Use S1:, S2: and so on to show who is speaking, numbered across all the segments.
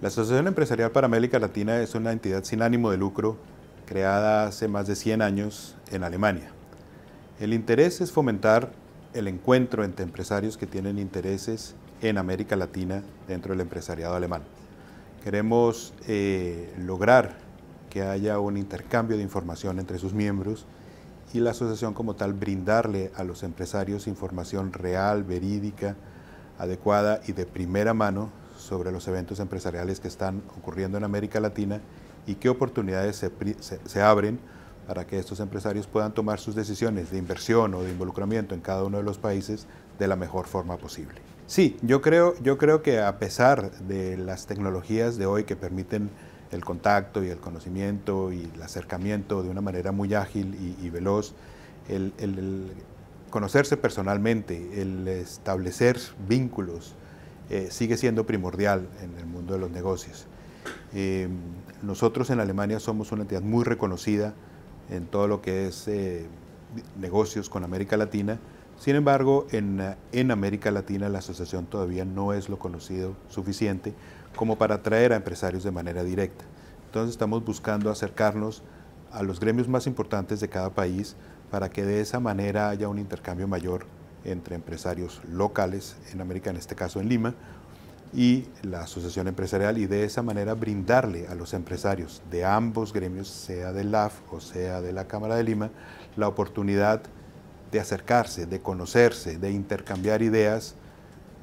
S1: La Asociación Empresarial para América Latina es una entidad sin ánimo de lucro creada hace más de 100 años en Alemania. El interés es fomentar el encuentro entre empresarios que tienen intereses en América Latina dentro del empresariado alemán. Queremos eh, lograr que haya un intercambio de información entre sus miembros y la asociación como tal brindarle a los empresarios información real, verídica, adecuada y de primera mano sobre los eventos empresariales que están ocurriendo en América Latina y qué oportunidades se, abren para que estos empresarios puedan tomar sus decisiones de inversión o de involucramiento en cada uno de los países de la mejor forma posible. Sí, yo creo, yo creo que a pesar de las tecnologías de hoy que permiten el contacto y el conocimiento y el acercamiento de una manera muy ágil y, veloz, el conocerse personalmente, el establecer vínculos, eh, sigue siendo primordial en el mundo de los negocios. Eh, nosotros en Alemania somos una entidad muy reconocida en todo lo que es eh, negocios con América Latina. Sin embargo, en, en, América Latina la asociación todavía no es lo conocido suficiente como para atraer a empresarios de manera directa. Entonces estamos buscando acercarnos a los gremios más importantes de cada país para que de esa manera haya un intercambio mayor entre empresarios locales en América, en este caso en Lima, y la asociación empresarial y de esa manera brindarle a los empresarios de ambos gremios, sea del LAF o sea de la Cámara de Lima, la oportunidad de acercarse, de conocerse, de intercambiar ideas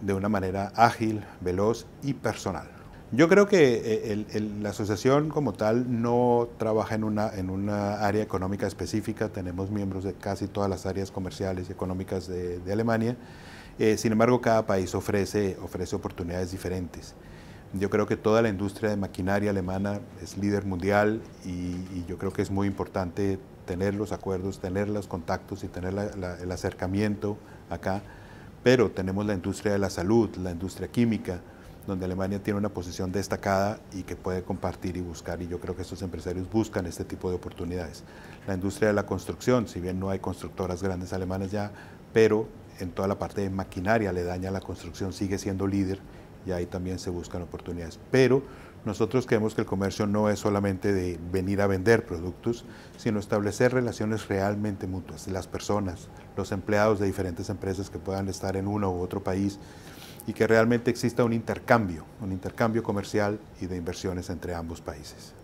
S1: de una manera ágil, veloz y personal. Yo creo que eh, la asociación como tal no trabaja en una, en una área económica específica, tenemos miembros de casi todas las áreas comerciales y económicas de, Alemania, eh, sin embargo cada país ofrece, ofrece oportunidades diferentes. Yo creo que toda la industria de maquinaria alemana es líder mundial y, yo creo que es muy importante tener los acuerdos, tener los contactos y tener el acercamiento acá, pero tenemos la industria de la salud, la industria química, donde Alemania tiene una posición destacada y que puede compartir y buscar, y yo creo que estos empresarios buscan este tipo de oportunidades. La industria de la construcción, si bien no hay constructoras grandes alemanas ya, pero en toda la parte de maquinaria le daña la construcción, sigue siendo líder y ahí también se buscan oportunidades. Pero nosotros creemos que el comercio no es solamente de venir a vender productos, sino establecer relaciones realmente mutuas, las personas, los empleados de diferentes empresas que puedan estar en uno u otro país y que realmente exista un intercambio, un intercambio comercial y de inversiones entre ambos países.